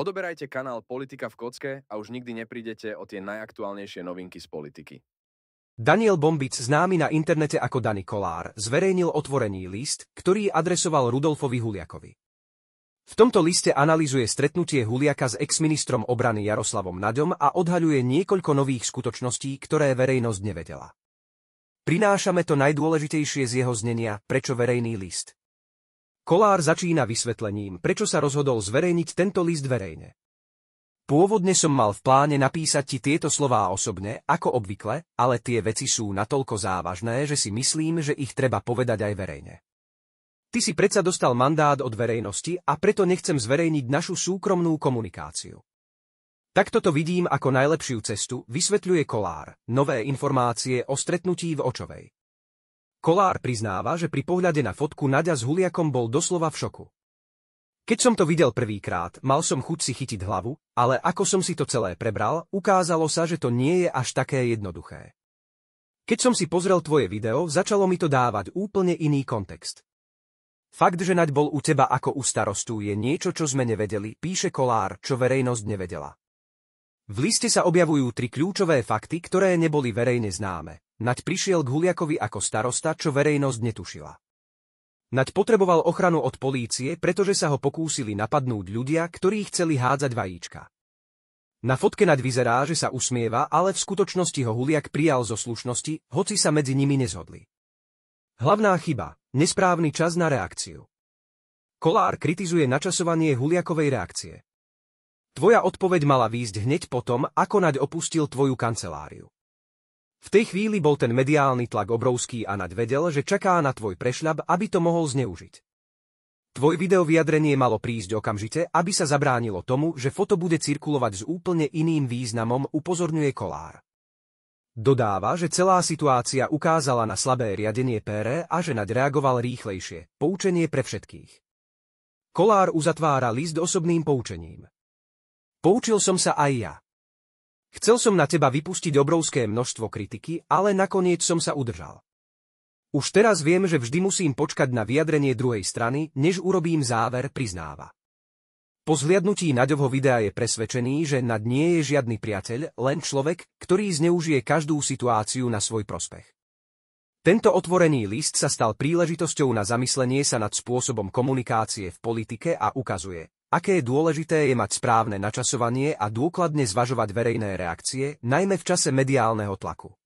Odoberajte kanál Politika v kocke a už nikdy neprídete o tie najaktuálnejšie novinky z politiky. Daniel Bombic, známy na internete ako Dani Kolár, zverejnil otvorený list, ktorý adresoval Rudolfovi Huliakovi. V tomto liste analýzuje stretnutie Huliaka s exministrom obrany Jaroslavom Naďom a odhaľuje niekoľko nových skutočností, ktoré verejnosť nevedela. Prinášame to najdôležitejšie z jeho znenia, prečo verejný list. Kolár začína vysvetlením, prečo sa rozhodol zverejniť tento list verejne. Pôvodne som mal v pláne napísať ti tieto slová osobne, ako obvykle, ale tie veci sú natoľko závažné, že si myslím, že ich treba povedať aj verejne. Ty si predsa dostal mandát od verejnosti a preto nechcem zverejniť našu súkromnú komunikáciu. Takto to vidím ako najlepšiu cestu, vysvetľuje Kolár, nové informácie o stretnutí v Očovej. Kolár priznáva, že pri pohľade na fotku Nadia s Huliakom bol doslova v šoku. Keď som to videl prvýkrát, mal som chuť si chytiť hlavu, ale ako som si to celé prebral, ukázalo sa, že to nie je až také jednoduché. Keď som si pozrel tvoje video, začalo mi to dávať úplne iný kontext. Fakt, že naď bol u teba ako u starostu, je niečo, čo sme nevedeli, píše Kolár, čo verejnosť nevedela. V liste sa objavujú tri kľúčové fakty, ktoré neboli verejne známe. Naď prišiel k Huliakovi ako starosta, čo verejnosť netušila. Naď potreboval ochranu od polície, pretože sa ho pokúsili napadnúť ľudia, ktorí chceli hádzať vajíčka. Na fotke naď vyzerá, že sa usmieva, ale v skutočnosti ho Huliak prijal zo slušnosti, hoci sa medzi nimi nezhodli. Hlavná chyba, nesprávny čas na reakciu. Kolár kritizuje načasovanie Huliakovej reakcie. Tvoja odpoveď mala výjsť hneď potom, ako naď opustil tvoju kanceláriu. V tej chvíli bol ten mediálny tlak obrovský a naď vedel, že čaká na tvoj prešľab, aby to mohol zneužiť. Tvoj video vyjadrenie malo prísť okamžite, aby sa zabránilo tomu, že foto bude cirkulovať s úplne iným významom, upozorňuje Kolár. Dodáva, že celá situácia ukázala na slabé riadenie PR a že naď reagoval rýchlejšie, poučenie pre všetkých. Kolár uzatvára list osobným poučením. Poučil som sa aj ja. Chcel som na teba vypustiť obrovské množstvo kritiky, ale nakoniec som sa udržal. Už teraz viem, že vždy musím počkať na vyjadrenie druhej strany, než urobím záver, priznáva. Po zhliadnutí Naďovho videa je presvedčený, že nad nie je žiadny priateľ, len človek, ktorý zneužije každú situáciu na svoj prospech. Tento otvorený list sa stal príležitosťou na zamyslenie sa nad spôsobom komunikácie v politike a ukazuje, Aké je dôležité je mať správne načasovanie a dôkladne zvažovať verejné reakcie, najmä v čase mediálneho tlaku.